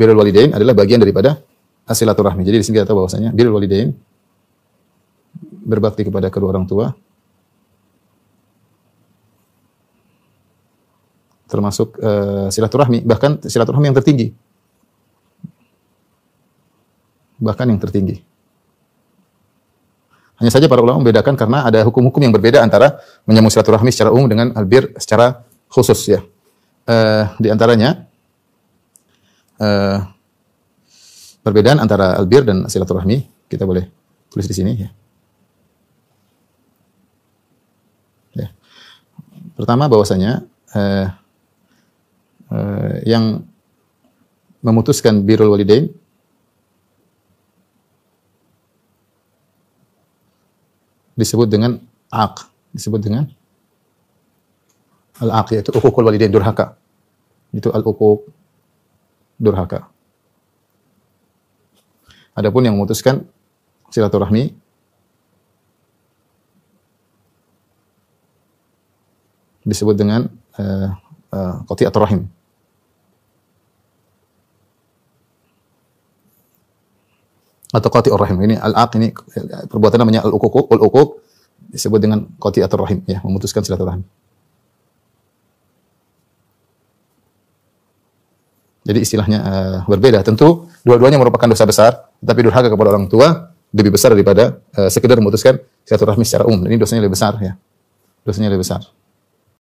birrul walidain adalah bagian daripada silaturahmi. Jadi di sini kita tahu bahwasanya birrul walidain berbakti kepada kedua orang tua termasuk uh, silaturahmi, bahkan silaturahmi yang tertinggi. Bahkan yang tertinggi. Hanya saja para ulama membedakan karena ada hukum-hukum yang berbeda antara menyambung silaturahmi secara umum dengan albir secara khusus ya. Uh, di antaranya Eh, perbedaan antara albir dan silaturahmi kita boleh tulis di sini ya. ya. Pertama bahwasanya uh, uh, yang memutuskan birul walidain disebut dengan aq, disebut dengan al-aq yaitu uququl walidain durhaka. Itu al-uquq durhaka. Adapun yang memutuskan silaturahmi disebut dengan uh, uh, atau rahim. Atau qati rahim. Ini al-aq ini eh, perbuatan namanya al-uquq, al-uquq disebut dengan qati atau rahim ya, memutuskan silaturahim. Jadi istilahnya uh, berbeda. Tentu dua-duanya merupakan dosa besar, tapi durhaka kepada orang tua lebih besar daripada uh, sekedar memutuskan silaturahmi secara umum. Ini dosanya lebih besar ya. Dosanya lebih besar.